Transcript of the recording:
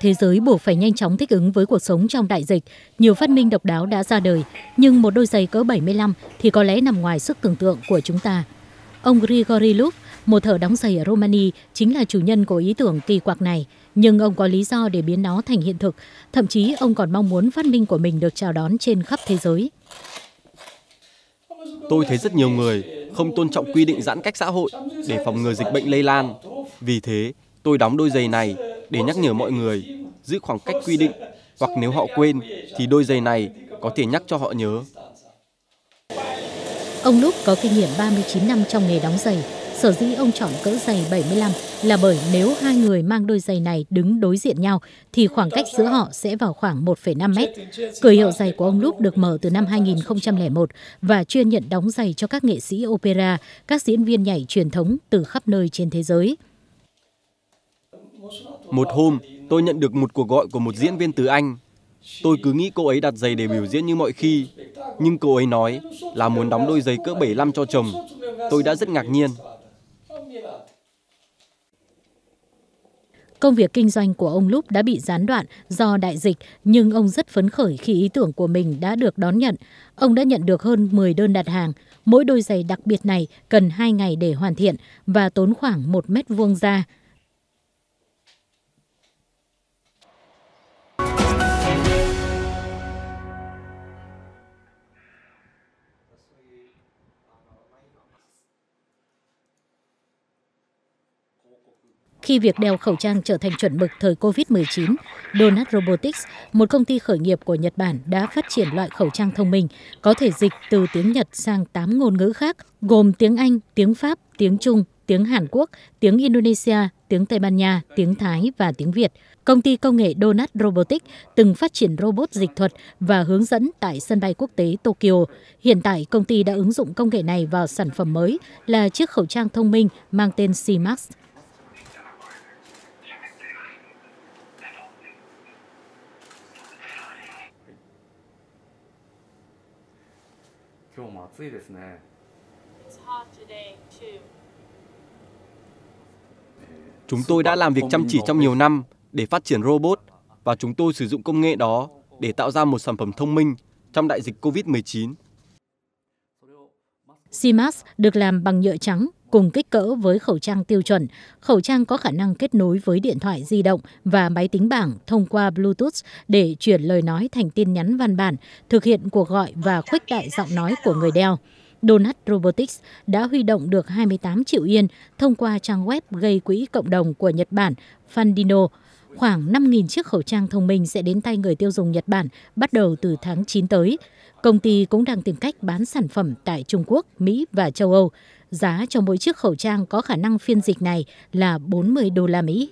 thế giới buộc phải nhanh chóng thích ứng với cuộc sống trong đại dịch, nhiều phát minh độc đáo đã ra đời, nhưng một đôi giày cỡ 75 thì có lẽ nằm ngoài sức tưởng tượng của chúng ta. Ông Grigori Lup, một thợ đóng giày ở Romania, chính là chủ nhân của ý tưởng kỳ quặc này, nhưng ông có lý do để biến nó thành hiện thực, thậm chí ông còn mong muốn phát minh của mình được chào đón trên khắp thế giới. Tôi thấy rất nhiều người không tôn trọng quy định giãn cách xã hội để phòng ngừa dịch bệnh lây lan. Vì thế, tôi đóng đôi giày này để nhắc nhở mọi người giữ khoảng cách quy định hoặc nếu họ quên thì đôi giày này có thể nhắc cho họ nhớ. Ông Lúc có kinh nghiệm 39 năm trong nghề đóng giày. Sở dĩ ông chọn cỡ giày 75 là bởi nếu hai người mang đôi giày này đứng đối diện nhau thì khoảng cách giữa họ sẽ vào khoảng 1,5 mét. Cửa hiệu giày của ông Lúc được mở từ năm 2001 và chuyên nhận đóng giày cho các nghệ sĩ opera, các diễn viên nhảy truyền thống từ khắp nơi trên thế giới. Một hôm, tôi nhận được một cuộc gọi của một diễn viên từ Anh. Tôi cứ nghĩ cô ấy đặt giày để biểu diễn như mọi khi, nhưng cô ấy nói là muốn đóng đôi giày cỡ 75 cho chồng. Tôi đã rất ngạc nhiên. Công việc kinh doanh của ông lúc đã bị gián đoạn do đại dịch, nhưng ông rất phấn khởi khi ý tưởng của mình đã được đón nhận. Ông đã nhận được hơn 10 đơn đặt hàng. Mỗi đôi giày đặc biệt này cần 2 ngày để hoàn thiện và tốn khoảng 1 mét vuông da. khi việc đeo khẩu trang trở thành chuẩn mực thời COVID-19, Donut Robotics, một công ty khởi nghiệp của Nhật Bản đã phát triển loại khẩu trang thông minh có thể dịch từ tiếng Nhật sang tám ngôn ngữ khác, gồm tiếng Anh, tiếng Pháp, tiếng Trung, tiếng Hàn Quốc, tiếng Indonesia, tiếng Tây Ban Nha, tiếng Thái và tiếng Việt. Công ty công nghệ Donut Robotics từng phát triển robot dịch thuật và hướng dẫn tại sân bay quốc tế Tokyo. Hiện tại, công ty đã ứng dụng công nghệ này vào sản phẩm mới là chiếc khẩu trang thông minh mang tên C-Max. Chúng tôi đã làm việc chăm chỉ trong nhiều năm để phát triển robot và chúng tôi sử dụng công nghệ đó để tạo ra một sản phẩm thông minh trong đại dịch COVID-19. CMAS được làm bằng nhựa trắng cùng kích cỡ với khẩu trang tiêu chuẩn. Khẩu trang có khả năng kết nối với điện thoại di động và máy tính bảng thông qua Bluetooth để chuyển lời nói thành tin nhắn văn bản, thực hiện cuộc gọi và khuếch đại giọng nói của người đeo. Donut Robotics đã huy động được 28 triệu yên thông qua trang web gây quỹ cộng đồng của Nhật Bản Fundino. Khoảng 5.000 chiếc khẩu trang thông minh sẽ đến tay người tiêu dùng Nhật Bản bắt đầu từ tháng 9 tới. Công ty cũng đang tìm cách bán sản phẩm tại Trung Quốc, Mỹ và châu Âu. Giá cho mỗi chiếc khẩu trang có khả năng phiên dịch này là 40 đô la Mỹ.